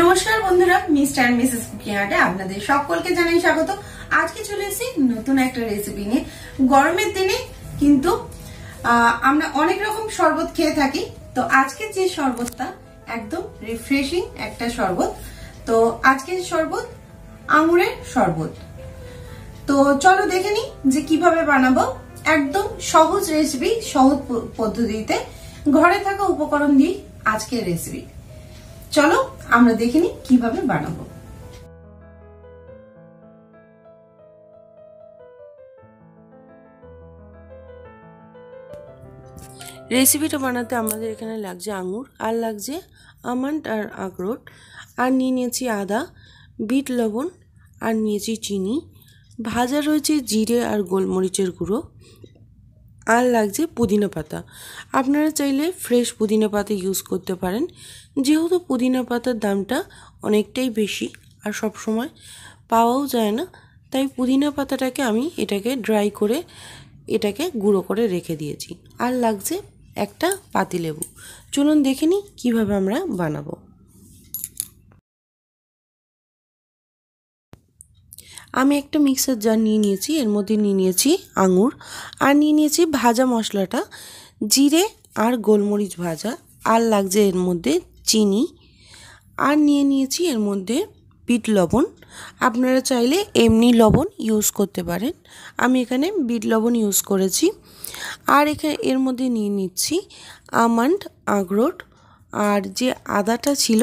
নমস্কার বন্ধুরা mister and Mrs cooking আপনাদের সকলকে জানাই স্বাগত আজকে চলে এসেছি নতুন একটা রেসিপি নিয়ে গরমের দিনে কিন্তু আমরা অনেক রকম শরবত খেয়ে থাকি তো আজকে যে শরবতটা একদম রিফ্রেশিং একটা শরবত তো আজকের শরবত আঙুরের শরবত তো চলো দেখে নিই যে কিভাবে বানাবো একদম সহজ রেসিপি সহজ পদ্ধতিতে ঘরে থাকা উপকরণ দিয়ে আজকের রেসিপি চলো আমরা দেখে নিই কিভাবে বানাবো রেসিপিটা বানাতে আমাদের এখানে লাগছে আঙুর আর লাগছে আমন্ড আর আখরোট আর নিয়ে নিয়েছি আদা বিট লবণ আর নিয়েছি চিনি ভাজা রয়েছে জিরে আর গোলমরিচের গুঁড়ো আর লাগছে পুদিনা পাতা আপনারা চাইলে ফ্রেশ পুদিনা পাতা ইউজ করতে পারেন যেহেতু পুদিনা পাতার দামটা অনেকটাই বেশি আর সব সময় পাওয়াও যায় না তাই পুদিনা পাতাটাকে আমি এটাকে ড্রাই করে এটাকে গুঁড়ো করে রেখে দিয়েছি আর লাগছে একটা পাতিলেবু চলুন দেখে নিই কীভাবে আমরা বানাবো আমি একটা মিক্সার জার নিয়ে নিয়েছি এর মধ্যে নিয়ে নিয়েছি আঙুর আর নিয়ে নিয়েছি ভাজা মশলাটা জিরে আর গোলমরিচ ভাজা আর লাগছে এর মধ্যে চিনি আর নিয়ে নিয়েছি এর মধ্যে বিট লবণ আপনারা চাইলে এমনি লবণ ইউজ করতে পারেন আমি এখানে বিট লবণ ইউজ করেছি আর এখানে এর মধ্যে নিয়ে নিচ্ছি আমন্ড আখরোট আর যে আদাটা ছিল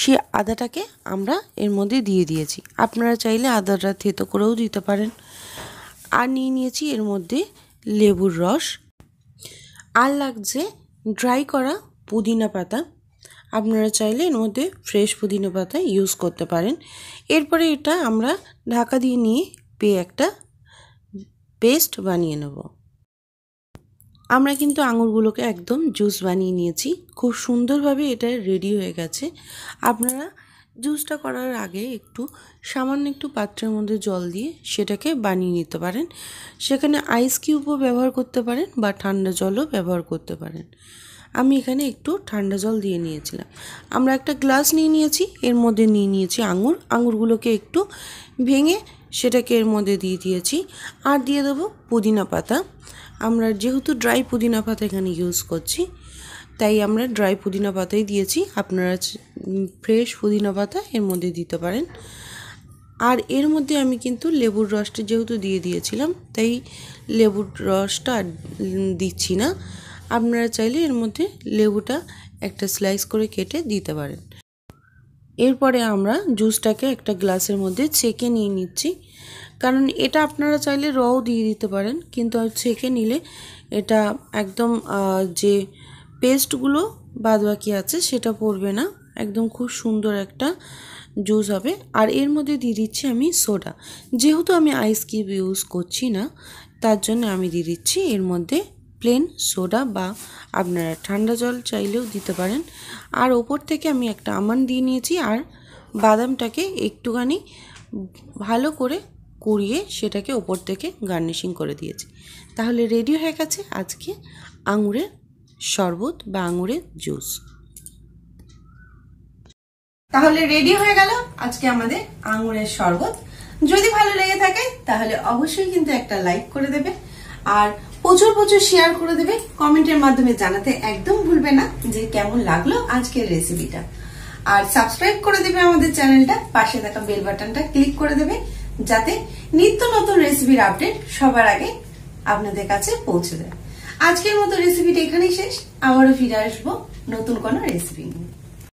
সে আদাটাকে আমরা এর মধ্যে দিয়ে দিয়েছি আপনারা চাইলে আদাটা থেতো করেও দিতে পারেন আর নিয়ে নিয়েছি এর মধ্যে লেবুর রস আর লাগছে ড্রাই করা পুদিনা পাতা আপনারা চাইলে এর মধ্যে ফ্রেশ পুদিনা পাতা ইউজ করতে পারেন এরপরে এটা আমরা ঢাকা দিয়ে নিয়ে পেয়ে একটা পেস্ট বানিয়ে নেব আমরা কিন্তু আঙুরগুলোকে একদম জুস বানিয়ে নিয়েছি খুব সুন্দরভাবে এটা রেডি হয়ে গেছে আপনারা জুসটা করার আগে একটু সামান্য একটু পাত্রের মধ্যে জল দিয়ে সেটাকে বানিয়ে নিতে পারেন সেখানে আইস কিউবও ব্যবহার করতে পারেন বা ঠান্ডা জলও ব্যবহার করতে পারেন আমি এখানে একটু ঠান্ডা জল দিয়ে নিয়েছিলাম আমরা একটা গ্লাস নিয়ে নিয়েছি এর মধ্যে নিয়ে নিয়েছি আঙুর আঙুরগুলোকে একটু ভেঙে সেটাকে এর মধ্যে দিয়ে দিয়েছি আর দিয়ে দেবো পুদিনা পাতা আমরা যেহেতু ড্রাই পুদিনা পাতা এখানে ইউজ করছি তাই আমরা ড্রাই পুদিনা পাতাই দিয়েছি আপনারা ফ্রেশ পুদিনা পাতা এর মধ্যে দিতে পারেন আর এর মধ্যে আমি কিন্তু লেবুর রসটা যেহেতু দিয়ে দিয়েছিলাম তাই লেবুর রসটা দিচ্ছি না আপনারা চাইলে এর মধ্যে লেবুটা একটা স্লাইস করে কেটে দিতে পারেন এরপরে আমরা জুসটাকে একটা গ্লাসের মধ্যে ছেঁকে নিয়ে নিচ্ছি কারণ এটা আপনারা চাইলে রও দিয়ে দিতে পারেন কিন্তু ছেঁকে নিলে এটা একদম যে পেস্টগুলো বাদবাকি আছে সেটা পড়বে না একদম খুব সুন্দর একটা জুস হবে আর এর মধ্যে দিয়ে দিচ্ছি আমি সোডা যেহেতু আমি আইস কিউব ইউজ করছি না তার জন্য আমি দিয়ে দিচ্ছি এর মধ্যে প্লেন সোডা বা আপনারা ঠান্ডা জল চাইলেও দিতে পারেন আর ওপর থেকে আমি একটা আমান দিয়ে নিয়েছি আর বাদামটাকে একটুখানি ভালো করে কুড়িয়ে সেটাকে ওপর থেকে গার্নিশিং করে দিয়েছি তাহলে রেডি হয়ে গেছে আজকে আঙুরের শরবত বা আঙুরের জুস তাহলে রেডি হয়ে গেল আজকে আমাদের আঙুরের শরবত যদি ভালো লেগে থাকে তাহলে অবশ্যই কিন্তু একটা লাইক করে দেবে আর প্রচুর প্রচুর শেয়ার করে দেবে কমেন্টের মাধ্যমে জানাতে একদম ভুলবে না যে কেমন লাগলো আজকের রেসিপিটা আর সাবস্ক্রাইব করে দেবে আমাদের চ্যানেলটা পাশে থাকা বেল বাটনটা ক্লিক করে দেবে যাতে নিত্য নতুন রেসিপির আপডেট সবার আগে আপনাদের কাছে পৌঁছে দেয় আজকের মতো রেসিপিটা এখানেই শেষ আবারও ফিরে আসবো নতুন কোনো রেসিপি নিয়ে